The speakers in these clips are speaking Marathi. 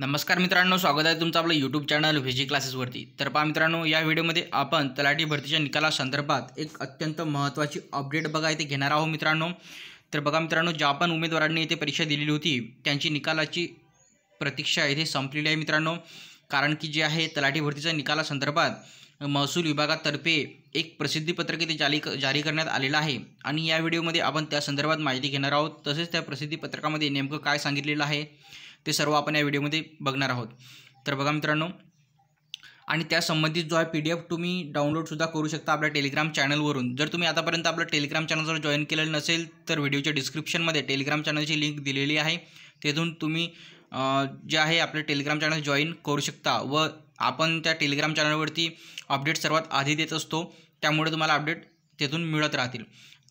नमस्कार मित्रांनो स्वागत आहे तुमचं आपलं यूट्यूब चॅनल व्हिजी क्लासेसवरती तर पहा मित्रांनो या व्हिडिओमध्ये आपण तलाठी भरतीच्या निकालासंदर्भात एक अत्यंत महत्त्वाची अपडेट बघा इथे घेणार आहोत मित्रांनो तर बघा मित्रांनो ज्या पण उमेदवारांनी इथे परीक्षा दिलेली होती त्यांची निकालाची प्रतीक्षा इथे संपलेली आहे मित्रांनो कारण की जे आहे तलाठी भरतीच्या निकालासंदर्भात महसूल विभागातर्फे एक प्रसिद्धीपत्रक इथे जारी जारी करण्यात आलेलं आहे आणि या व्हिडिओमध्ये आपण त्या संदर्भात माहिती घेणार आहोत तसेच त्या प्रसिद्धीपत्रकामध्ये नेमकं काय सांगितलेलं आहे ते सर्व आपण या व्हिडिओमध्ये बघणार आहोत तर बघा मित्रांनो आणि त्या संबंधित जो आहे पी डी एफ तुम्ही डाउनलोडसुद्धा करू शकता आपल्या टेलिग्राम चॅनलवरून जर तुम्ही आतापर्यंत आपलं टेलिग्राम चॅनलवर जॉईन केलेलं नसेल तर व्हिडिओच्या डिस्क्रिप्शनमध्ये टेलिग्राम चॅनलची लिंक दिलेली आहे तेथून तुम्ही जे आहे आपलं टेलिग्राम चॅनल जॉईन करू शकता व आपण त्या टेलिग्राम चॅनलवरती अपडेट सर्वात आधी देत असतो त्यामुळे तुम्हाला अपडेट तेथून मिळत राहतील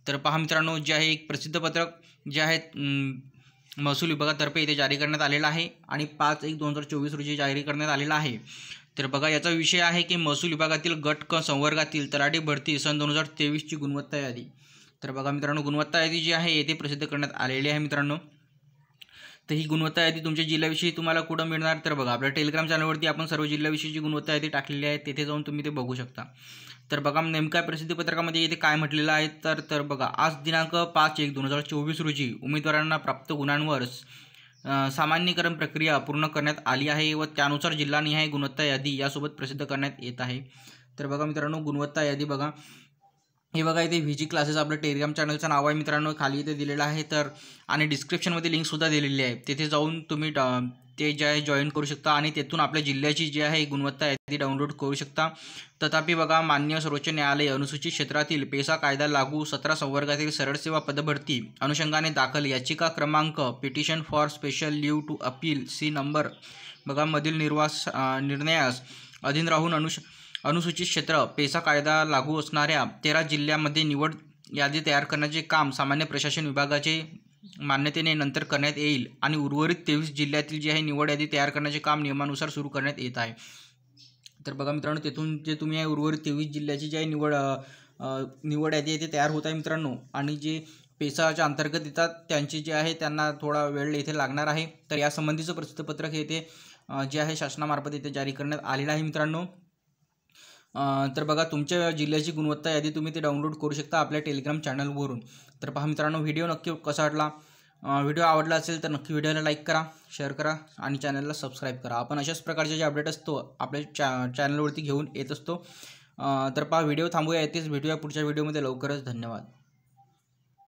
तर पहा मित्रांनो जे आहे एक प्रसिद्ध पत्रक जे आहे महसूल विभागातर्फे येथे जारी करण्यात आलेला आहे आणि पाच एक दोन हजार चोवीस रोजी जारी करण्यात आलेला आहे तर बघा याचा विषय आहे की महसूल विभागातील गट क संवर्गातील तलाठी भरती सन दोन हजार तेवीसची गुणवत्ता यादी तर बघा मित्रांनो गुणवत्ता यादी जी आहे येथे प्रसिद्ध करण्यात आलेली आहे मित्रांनो तर ही गुणवत्ता यादी तुमच्या जिल्ह्याविषयी तुम्हाला कुठं मिळणार तर बघा आपल्या टेलिग्राम चॅनलवरती आपण सर्व जिल्ह्याविषयीची गुणवत्ता यादी टाकलेली आहे तिथे जाऊन तुम्ही ते बघू शकता तर बघा नेमका पत्रकामध्ये येथे काय म्हटलेलं आहे तर तर बघा आज दिनांक पाच एक दोन हजार चोवीस रोजी उमेदवारांना प्राप्त गुणांवर सामान्यकरण प्रक्रिया पूर्ण करण्यात आली आहे व त्यानुसार जिल्हानिहाय गुणवत्ता यादी यासोबत प्रसिद्ध करण्यात येत आहे तर बघा मित्रांनो गुणवत्ता यादी बघा हे बघा इथे व्ही जी क्लासेस आपलं टेलिग्राम चॅनलचं नाव आहे मित्रांनो खाली इथे दिलेलं आहे तर आणि डिस्क्रिप्शनमध्ये लिंकसुद्धा दिलेली आहे तिथे जाऊन तुम्ही ते जे आहे जॉईन करू शकता आणि तेथून आपल्या जिल्ह्याची जी आहे गुणवत्ता आहे ती डाउनलोड करू शकता तथापि बघा मान्य सर्वोच्च न्यायालय अनुसूचित क्षेत्रातील पेसा कायदा लागू सतरा संवर्गातील सरळ सेवा पदभरती अनुषंगाने दाखल याचिका क्रमांक petition for special leave to appeal C number बघा मधील निर्वास निर्णयास अधीन राहून अनुष अनुसूचित क्षेत्र पेसा कायदा लागू असणाऱ्या तेरा जिल्ह्यांमध्ये निवड यादी तयार करण्याचे काम सामान्य प्रशासन विभागाचे मान्यतेने नंतर करण्यात येईल आणि उर्वरित तेवीस जिल्ह्यातील जी आहे निवड यादी तयार करण्याचे काम नियमानुसार सुरू करण्यात येत आहे तर बघा मित्रांनो तेथून जे तुम्ही आहे उर्वरित तेवीस जिल्ह्याची जी आहे निवड निवड यादी आहे ते तयार होत आहे मित्रांनो आणि जे पेसाच्या अंतर्गत येतात त्यांचे जे आहे त्यांना थोडा वेळ येथे लागणार आहे तर यासंबंधीचं प्रसिद्धपत्रक हे येथे जे आहे शासनामार्फत येथे जारी करण्यात आलेलं आहे मित्रांनो तर बघा तुमच्या जिल्ह्याची गुणवत्ता यादी तुम्ही ते डाउनलोड करू शकता आपल्या टेलिग्राम चॅनलवरून तर पहा मित्रांनो व्हिडिओ नक्की कसा वाटला व्हिडिओ आवडला असेल तर नक्की व्हिडिओला लाईक करा शेअर करा आणि चॅनलला सबस्क्राईब करा आपण अशाच प्रकारचे जे अपडेट असतो आपल्या चॅ चॅनलवरती घेऊन येत असतो तर पहा व्हिडिओ थांबूया येतेच भेटूया पुढच्या व्हिडिओमध्ये लवकरच धन्यवाद